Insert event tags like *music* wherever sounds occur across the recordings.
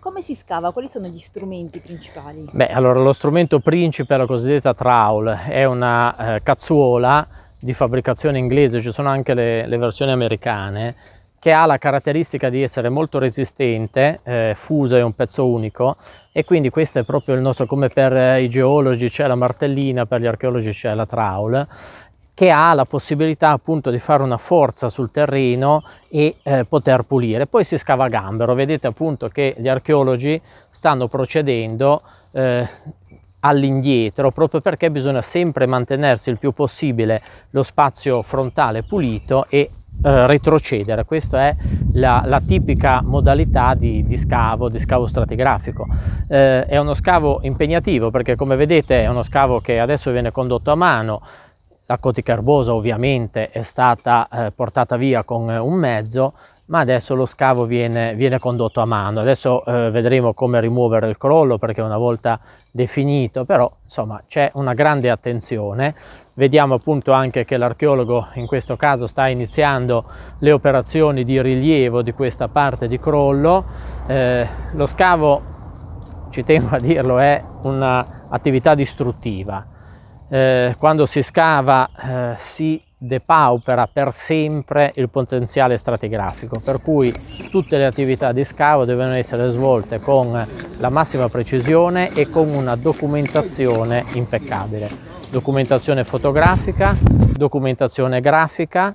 Come si scava? Quali sono gli strumenti principali? Beh, allora lo strumento principe è la cosiddetta trowel, è una eh, cazzuola di fabbricazione inglese, ci sono anche le, le versioni americane, che ha la caratteristica di essere molto resistente, eh, fusa è un pezzo unico e quindi questo è proprio il nostro, come per i geologi c'è la martellina, per gli archeologi c'è la trowel, che ha la possibilità appunto di fare una forza sul terreno e eh, poter pulire. Poi si scava a gambero, vedete appunto che gli archeologi stanno procedendo eh, all'indietro proprio perché bisogna sempre mantenersi il più possibile lo spazio frontale pulito e eh, retrocedere questa è la, la tipica modalità di, di, scavo di scavo stratigrafico eh, è uno scavo impegnativo perché come vedete è uno scavo che adesso viene condotto a mano la coticarbosa ovviamente è stata eh, portata via con eh, un mezzo, ma adesso lo scavo viene, viene condotto a mano. Adesso eh, vedremo come rimuovere il crollo perché una volta definito, però insomma c'è una grande attenzione. Vediamo appunto anche che l'archeologo in questo caso sta iniziando le operazioni di rilievo di questa parte di crollo. Eh, lo scavo, ci tengo a dirlo, è un'attività distruttiva eh, quando si scava eh, si depaupera per sempre il potenziale stratigrafico, per cui tutte le attività di scavo devono essere svolte con la massima precisione e con una documentazione impeccabile. Documentazione fotografica, documentazione grafica,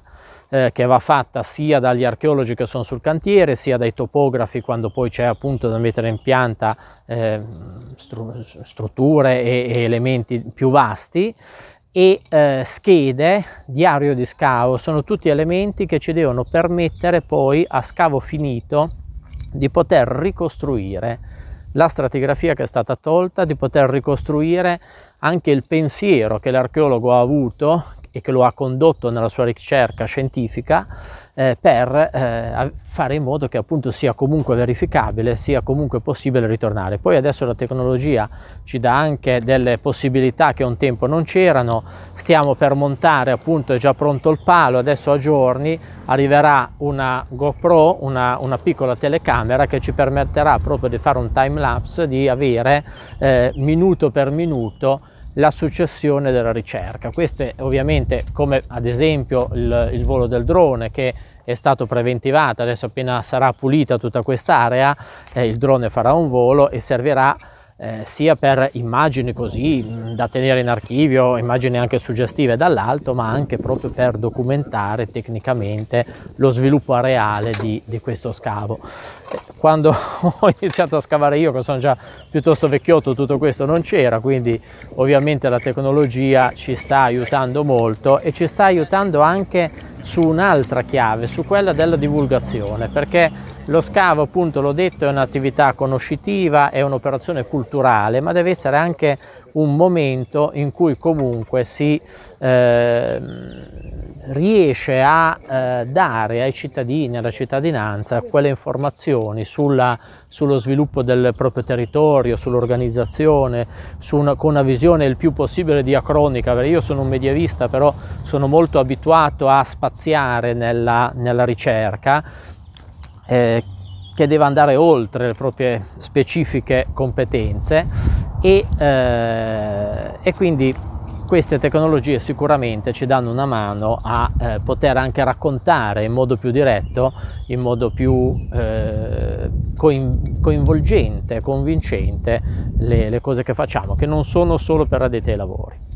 eh, che va fatta sia dagli archeologi che sono sul cantiere, sia dai topografi quando poi c'è appunto da mettere in pianta eh, stru strutture e, e, elementi più vasti e eh, schede, diario di scavo, sono tutti elementi che ci devono permettere poi a scavo finito di poter ricostruire la stratigrafia che è stata tolta, di poter ricostruire anche il pensiero che l'archeologo ha avuto e che lo ha condotto nella sua ricerca scientifica eh, per eh, fare in modo che appunto sia comunque verificabile, sia comunque possibile ritornare. Poi adesso la tecnologia ci dà anche delle possibilità che un tempo non c'erano, stiamo per montare appunto, è già pronto il palo, adesso a giorni arriverà una GoPro, una, una piccola telecamera che ci permetterà proprio di fare un time lapse, di avere eh, minuto per minuto la successione della ricerca. Queste ovviamente come ad esempio il, il volo del drone che è stato preventivato, adesso appena sarà pulita tutta quest'area eh, il drone farà un volo e servirà eh, sia per immagini così da tenere in archivio, immagini anche suggestive dall'alto, ma anche proprio per documentare tecnicamente lo sviluppo areale di, di questo scavo quando *laughs* ho iniziato a scavare io, che sono già piuttosto vecchiotto, tutto questo non c'era, quindi ovviamente la tecnologia ci sta aiutando molto e ci sta aiutando anche su un'altra chiave, su quella della divulgazione, perché lo scavo, appunto, l'ho detto, è un'attività conoscitiva, è un'operazione culturale, ma deve essere anche un momento in cui comunque si eh, riesce a eh, dare ai cittadini, alla cittadinanza, quelle informazioni sulla, sullo sviluppo del proprio territorio, sull'organizzazione, su una, con una visione il più possibile diacronica, io sono un medievista, però sono molto abituato a spaziare nella, nella ricerca. Eh, che deve andare oltre le proprie specifiche competenze e, eh, e quindi queste tecnologie sicuramente ci danno una mano a eh, poter anche raccontare in modo più diretto, in modo più eh, coinvolgente, convincente le, le, cose che facciamo, che non sono solo per addetti ai lavori.